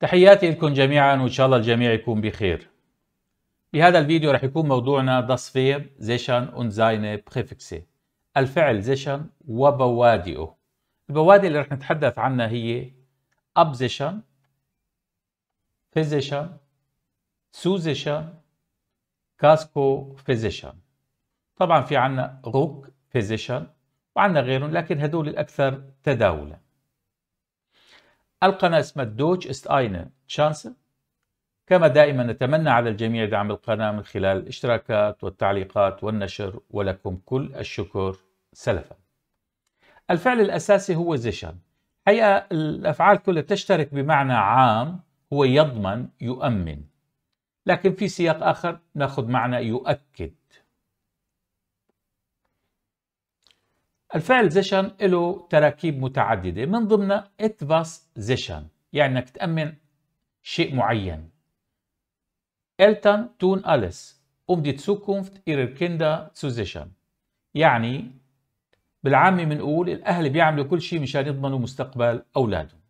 تحياتي لكم جميعا وان شاء الله الجميع يكون بخير بهذا الفيديو رح يكون موضوعنا داس Verb زيشن اون seine بريفكسي الفعل زيشن وبوادئه البوادئ اللي رح نتحدث عنها هي Absichern Physician Zusichern كاسكو فيزيشن. طبعا في عنا روك فيزيشن وعنا غيرهم لكن هدول الأكثر تداولاً القناة اسمها دوتش است اينا تشانسه كما دائما نتمنى على الجميع دعم القناة من خلال الاشتراكات والتعليقات والنشر ولكم كل الشكر سلفا الفعل الأساسي هو زيشن حقيقة الأفعال كلها تشترك بمعنى عام هو يضمن يؤمن لكن في سياق آخر ناخذ معنى يؤكد الفعل زيشن له تراكيب متعددة من ضمنها اتباس زيشن يعني انك تأمن شيء معين التن تون أليس um die Zukunft ihrer Kinder zu sichern يعني بالعامي بنقول الأهل بيعملوا كل شيء مشان يضمنوا مستقبل أولادهم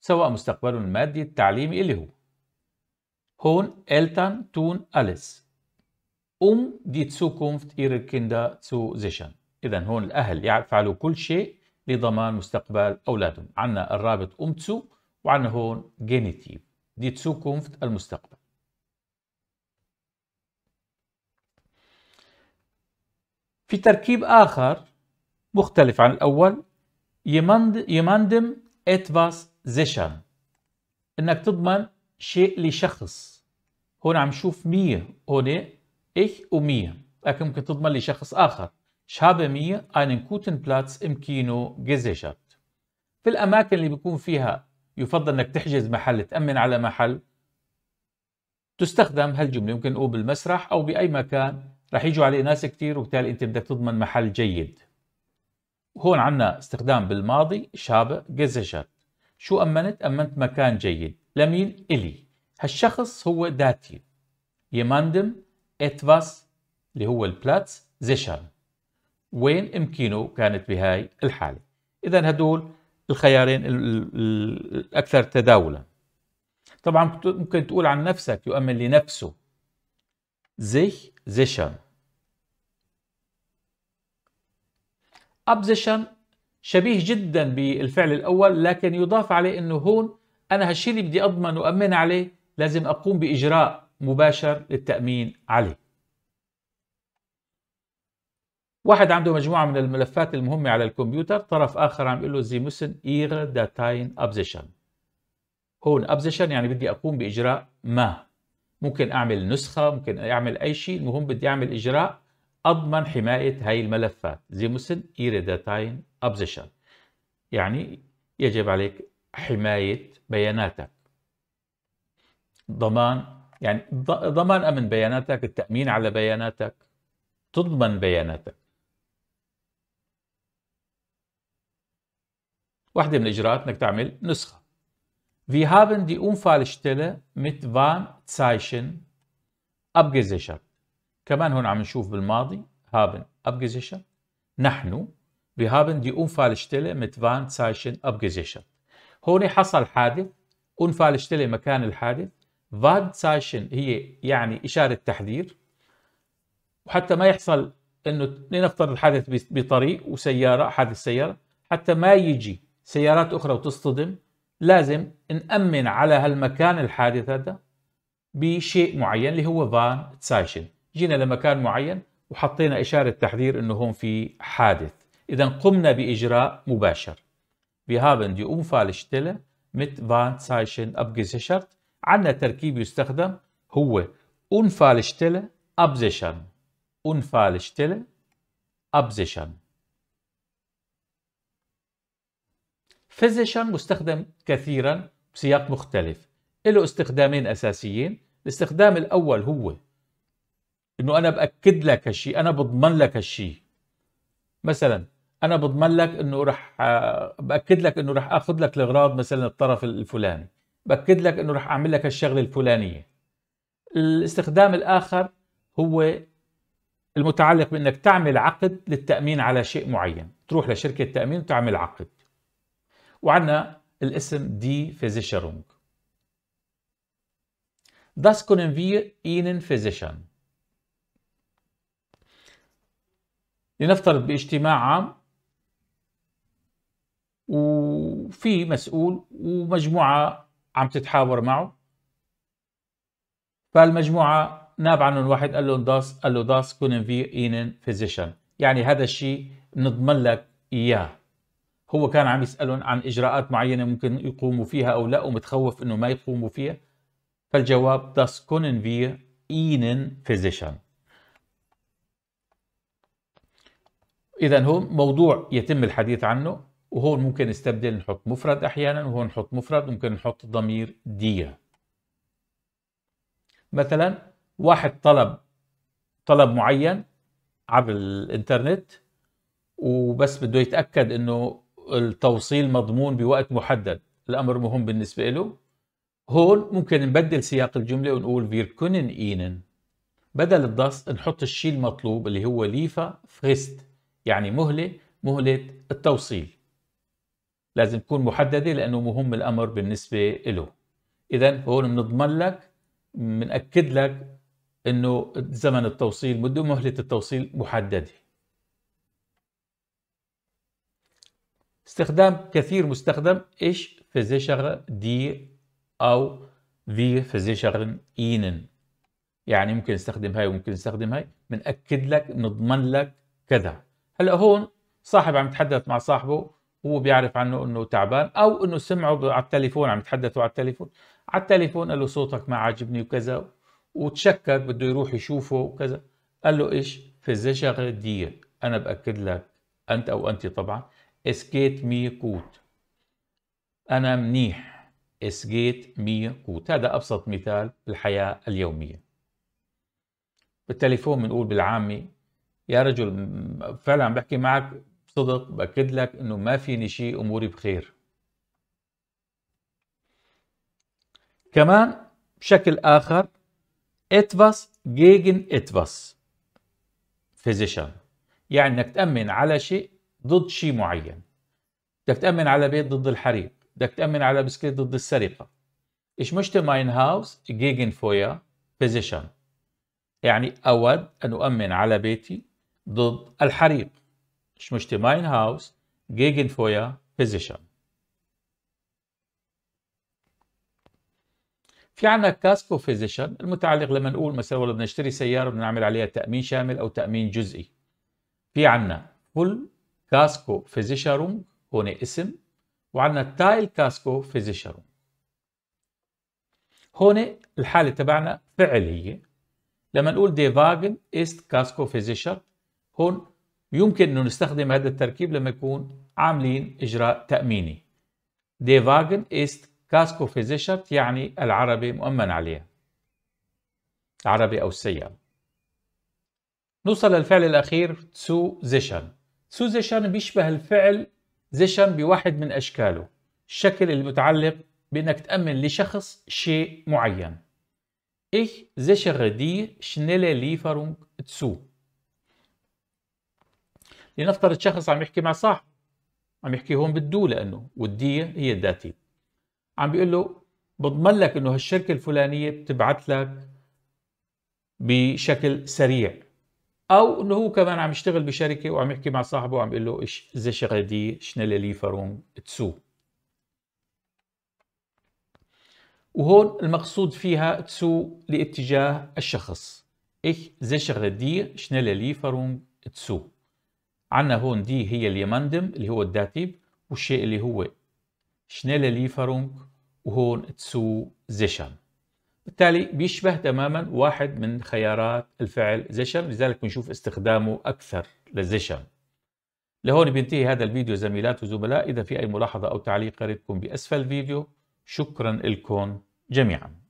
سواء مستقبلهم المادي التعليمي اللي هو هون التن تون أليس um die Zukunft ihrer Kinder zu sichern إذا هون الأهل يفعلوا كل شيء لضمان مستقبل أولادهم عندنا الرابط أمتسو وعندنا هون جينيتيف دي تسوكونفت المستقبل في تركيب آخر مختلف عن الأول يماندم اتفاس زيشان انك تضمن شيء لشخص هون عم شوف مية هون ايش إيه ومية لكن ممكن تضمن لشخص اخر Ich habe mir einen guten Platz im Kino gesichert. في الأماكن اللي بيكون فيها يفضل أنك تحجز محل تأمن على محل تستخدم هالجملة يمكن أو بالمسرح أو بأي مكان رح يجوا عليه ناس كتير وبالتالي أنت بدك تضمن محل جيد هون عنا استخدام بالماضي شاب جزشت شو أمنت؟ أمنت مكان جيد لمين؟ إلي هالشخص هو ذاتي يماندم اتفاس اللي هو البلاتس زيشر وين امكينه كانت بهاي الحاله اذا هدول الخيارين الاكثر تداولا طبعا ممكن تقول عن نفسك يؤمن لنفسه sich sichern absichern شبيه جدا بالفعل الاول لكن يضاف عليه انه هون انا هالشيء اللي بدي اضمن وامن عليه لازم اقوم باجراء مباشر للتامين عليه واحد عنده مجموعة من الملفات المهمة على الكمبيوتر طرف آخر عم يقول له زي مسن إير داتاين أبزيشن هون أبزيشن يعني بدي أقوم بإجراء ما ممكن أعمل نسخة ممكن أعمل أي شيء المهم بدي أعمل إجراء أضمن حماية هاي الملفات زي مسن إير داتاين أبزيشن يعني يجب عليك حماية بياناتك ضمان يعني ضمان أمن بياناتك التأمين على بياناتك تضمن بياناتك واحدة من الإجراءات أنك تعمل نسخة Wir haben die Unfallstelle mit Warnzeichen abgesichert. كمان هون عم نشوف بالماضي haben abgesichert نحن wir haben die Unfallstelle mit Warnzeichen abgesichert. هون حصل حادث Unfallstelle مكان الحادث Warnzeichen هي يعني إشارة تحذير وحتى ما يحصل انه لنفترض حادث بطريق وسياره حادث سياره حتى ما يجي سيارات أخرى وتصطدم لازم نأمن على هالمكان الحادث هذا بشيء معين اللي هو فان تسايشن جينا لمكان معين وحطينا إشارة تحذير أنه هون في حادث إذا قمنا بإجراء مباشر Wir haben die Unfallstelle mit Warnzeichen abgesichert. عندنا تركيب يستخدم هو Unfallstelle أبزيشن Unfallstelle ابزيشن فيزيشن مستخدم كثيرا بسياق مختلف له استخدامين أساسيين الاستخدام الأول هو انه انا باكد لك هالشيء انا بضمن لك هالشيء مثلا انا بضمن لك انه رح باكد لك انه رح اخذ لك الاغراض مثلا الطرف الفلاني باكد لك انه رح اعمل لك الشغله الفلانيه الاستخدام الاخر هو المتعلق بانك تعمل عقد للتامين على شيء معين تروح لشركه تامين وتعمل عقد وعندنا الاسم دي فيزيشرونج Das können wir اينن فيزيشن لنفترض باجتماع عام وفي مسؤول ومجموعة عم تتحاور معه فالمجموعة ناب عنهم واحد قال لهم داس قال له داس كونن فير اينن فيزيشن يعني هذا الشيء بنضمن لك اياه هو كان عم يسالهم عن اجراءات معينه ممكن يقوموا فيها او لا ومتخوف انه ما يقوموا فيها فالجواب داس كونن wir اينن فيزيشن اذا هون موضوع يتم الحديث عنه وهون ممكن نستبدل نحط مفرد احيانا وهون نحط مفرد ممكن نحط ضمير ديه مثلا واحد طلب طلب معين عبر الانترنت وبس بده يتاكد انه التوصيل مضمون بوقت محدد الامر مهم بالنسبه له هون ممكن نبدل سياق الجمله ونقول فير كونن إينن بدل الدست نحط الشيء المطلوب اللي هو ليفا فريست يعني مهله مهله التوصيل لازم تكون محدده لانه مهم الامر بالنسبه له اذا هون بنضمن لك بناكد لك انه زمن التوصيل مدة مهله التوصيل محدده استخدام كثير مستخدم ايش فيزيشر دي او في فيزيشر اينن يعني ممكن نستخدم هاي وممكن نستخدم هاي بنأكد لك نضمن لك كذا هلا هون صاحب عم يتحدث مع صاحبه هو بيعرف عنه انه تعبان او انه سمعه على التليفون عم يتحدثوا على التليفون على التليفون قال له صوتك ما عاجبني وكذا وتشكك بده يروح يشوفه وكذا قال له ايش فيزيشر دي انا باكد لك انت او انت طبعا اسكيت مي قوت أنا منيح اسكيت مي قوت هذا أبسط مثال الحياة اليومية بالتليفون بنقول بالعامي يا رجل فعلا عم بحكي معك صدق باكد لك انه ما فيني شيء اموري بخير كمان بشكل اخر etwas gegen etwas physician يعني انك تامن على شيء ضد شيء معين بدك تامن على بيت ضد الحريق بدك تامن على بسكليت ضد السرقه ايش مشت ماين هاوس جيجن فويا بوزيشن يعني اود ان اؤمن على بيتي ضد الحريق ايش مشت ماين هاوس جيجن فويا بوزيشن في عندنا كاسكو فيزيشن المتعلق لما نقول مثلا والله بنشتري سياره بنعمل عليها تامين شامل او تامين جزئي في عندنا فول كاسكو فيزيشارونج هون اسم وعندنا تايل كاسكو فيزيشارونج هون الحالة تبعنا فعل هي لما نقول دي فاجن است كاسكو فيزيشر هون يمكن انه نستخدم هذا التركيب لما يكون عاملين اجراء تاميني دي فاجن است كاسكو فيزيشر يعني العربي مؤمن عليها العربي او السيارة نوصل للفعل الاخير تسو زيشن سوزيشن بيشبه الفعل زيشن بواحد من أشكاله الشكل المتعلق بأنك تأمن لشخص شيء معين إيه sichere دي شنيلي Lieferung تسو لنفترض شخص عم يحكي مع صاحب عم يحكي هون بالدو لأنه والدية هي الداتي عم بيقول له بضمن لك انه هالشركة الفلانية بتبعت لك بشكل سريع او انه هو كمان عم يشتغل بشركه وعم يحكي مع صاحبه وعم يقول له ايش زي دي شنل لي فاروم تسو وهون المقصود فيها تسو لاتجاه الشخص شغله دي dir schnelle Lieferung تسو عندنا هون دي هي اليمندم اللي هو الداتيب والشيء اللي هو schnelle Lieferung وهون تسو زيشن بالتالي بيشبه تماما واحد من خيارات الفعل زشم لذلك بنشوف استخدامه أكثر للزشم لهون بينتهي هذا الفيديو زميلات وزملاء إذا في أي ملاحظة أو تعليق قريتكم بأسفل الفيديو شكرا لكم جميعا